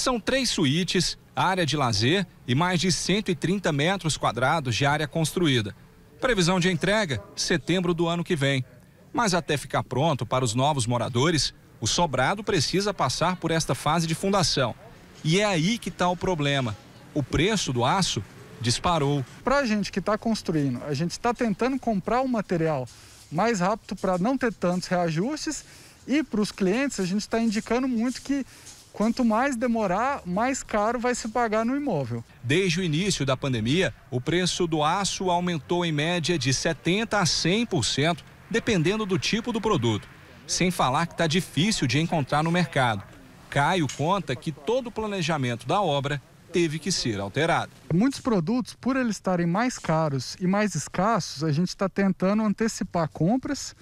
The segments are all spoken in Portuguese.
São três suítes, área de lazer e mais de 130 metros quadrados de área construída. Previsão de entrega: setembro do ano que vem. Mas até ficar pronto para os novos moradores, o sobrado precisa passar por esta fase de fundação. E é aí que está o problema. O preço do aço disparou. Para a gente que está construindo, a gente está tentando comprar o material mais rápido para não ter tantos reajustes e para os clientes a gente está indicando muito que Quanto mais demorar, mais caro vai se pagar no imóvel. Desde o início da pandemia, o preço do aço aumentou em média de 70% a 100%, dependendo do tipo do produto. Sem falar que está difícil de encontrar no mercado. Caio conta que todo o planejamento da obra teve que ser alterado. Muitos produtos, por eles estarem mais caros e mais escassos, a gente está tentando antecipar compras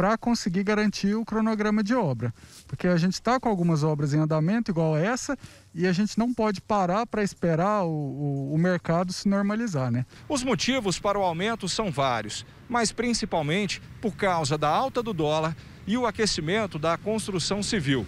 para conseguir garantir o cronograma de obra. Porque a gente está com algumas obras em andamento, igual essa, e a gente não pode parar para esperar o, o, o mercado se normalizar. Né? Os motivos para o aumento são vários, mas principalmente por causa da alta do dólar e o aquecimento da construção civil.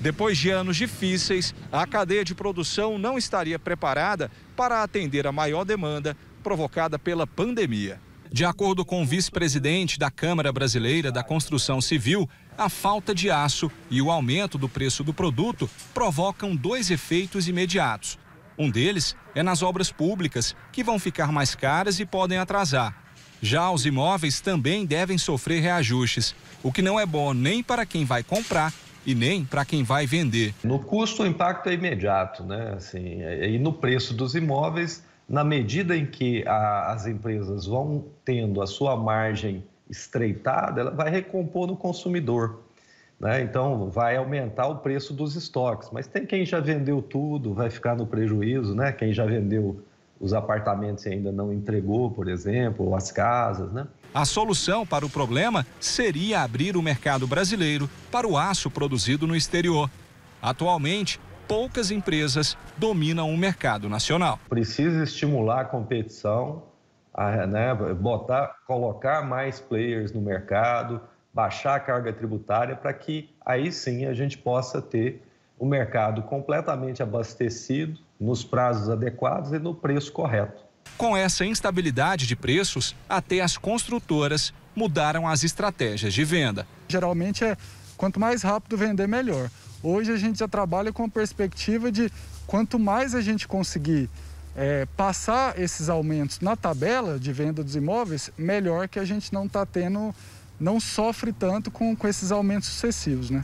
Depois de anos difíceis, a cadeia de produção não estaria preparada para atender a maior demanda provocada pela pandemia. De acordo com o vice-presidente da Câmara Brasileira da Construção Civil, a falta de aço e o aumento do preço do produto provocam dois efeitos imediatos. Um deles é nas obras públicas, que vão ficar mais caras e podem atrasar. Já os imóveis também devem sofrer reajustes, o que não é bom nem para quem vai comprar e nem para quem vai vender. No custo, o impacto é imediato, né? Assim, e no preço dos imóveis, na medida em que a, as empresas vão tendo a sua margem estreitada, ela vai recompor no consumidor. Né? Então, vai aumentar o preço dos estoques. Mas tem quem já vendeu tudo, vai ficar no prejuízo, né? quem já vendeu os apartamentos e ainda não entregou, por exemplo, ou as casas. Né? A solução para o problema seria abrir o mercado brasileiro para o aço produzido no exterior. Atualmente, poucas empresas dominam o mercado nacional. Precisa estimular a competição, a, né, botar, colocar mais players no mercado, baixar a carga tributária para que aí sim a gente possa ter o mercado completamente abastecido nos prazos adequados e no preço correto. Com essa instabilidade de preços, até as construtoras mudaram as estratégias de venda. Geralmente é quanto mais rápido vender, melhor. Hoje a gente já trabalha com a perspectiva de quanto mais a gente conseguir é, passar esses aumentos na tabela de venda dos imóveis, melhor que a gente não está tendo, não sofre tanto com, com esses aumentos sucessivos, né?